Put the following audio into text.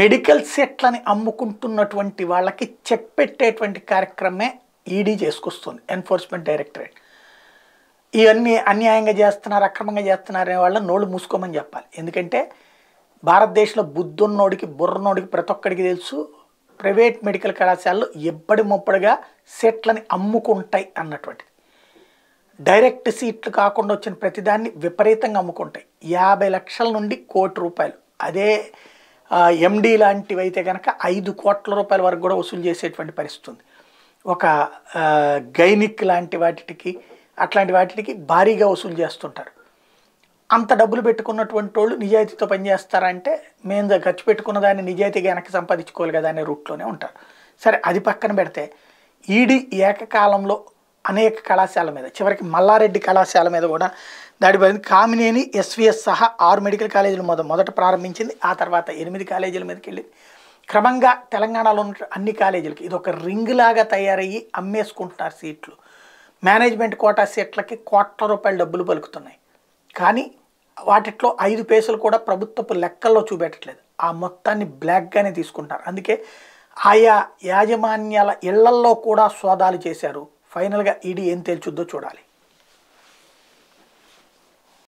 medical సెట్లని అమ్ముకుంటున్నటువంటి వాళ్ళకి check పెట్టేటువంటి కార్యక్రమే ఈడీ e చేసుకొస్తుంది ఎన్ఫోర్స్మెంట్ డైరెక్టరేట్ ఇవన్నీ అన్యాయంగా చేస్తున్నారు అక్రమంగా చేస్తున్నారనే వాళ్ళని నోళ్ళు మూసుకోమని చెప్పాలి ఎందుకంటే భారతదేశంలో బుద్ధున్నోడికి బుర్రనోడికి ప్రతి ఒక్కడికి తెలుసు ప్రైవేట్ మెడికల్ కళాశాలలు ఎప్పటి ముప్పడిగా సెట్లని అమ్ముకుంటాయి అన్నటువంటిది డైరెక్ట్ సీట్లు కాకుండా వచ్చిన ప్రతిదాన్ని విపరీతంగా అమ్ముకుంటాయి యాభై లక్షల నుండి కోటి రూపాయలు అదే ఎండీ లాంటివి అయితే కనుక ఐదు కోట్ల రూపాయల వరకు కూడా వసూలు చేసేటువంటి పరిస్థితి ఉంది ఒక గైనిక్ లాంటి వాటికి అట్లాంటి వాటికి భారీగా వసూలు చేస్తుంటారు అంత డబ్బులు పెట్టుకున్నటువంటి వాళ్ళు నిజాయితీతో పనిచేస్తారంటే మేము ఖర్చు పెట్టుకున్న దాన్ని నిజాయితీగా వెనక్కి సంపాదించుకోవాలి కదా అనే రూట్లోనే ఉంటారు సరే అది పక్కన పెడితే ఈడీ ఏకకాలంలో అనేక కళాశాల మీద చివరికి మల్లారెడ్డి కళాశాల మీద కూడా దాడిపడింది కామినేని ఎస్విఎస్ సహా ఆరు మెడికల్ కాలేజీలు మొద మొదట ప్రారంభించింది ఆ తర్వాత ఎనిమిది కాలేజీల మీదకి వెళ్ళింది క్రమంగా తెలంగాణలో ఉన్న అన్ని కాలేజీలకి ఇది ఒక రింగ్ లాగా తయారయ్యి అమ్మేసుకుంటున్నారు సీట్లు మేనేజ్మెంట్ కోటా సీట్లకి కోట్ల రూపాయల డబ్బులు పలుకుతున్నాయి కానీ వాటిట్లో ఐదు పేసులు కూడా ప్రభుత్వపు లెక్కల్లో చూపెట్టట్లేదు ఆ మొత్తాన్ని బ్లాక్గానే తీసుకుంటారు అందుకే ఆయా యాజమాన్యాల ఇళ్లల్లో కూడా సోదాలు చేశారు ఫైనల్గా ఈడీ ఏం తేల్చుద్దో చూడాలి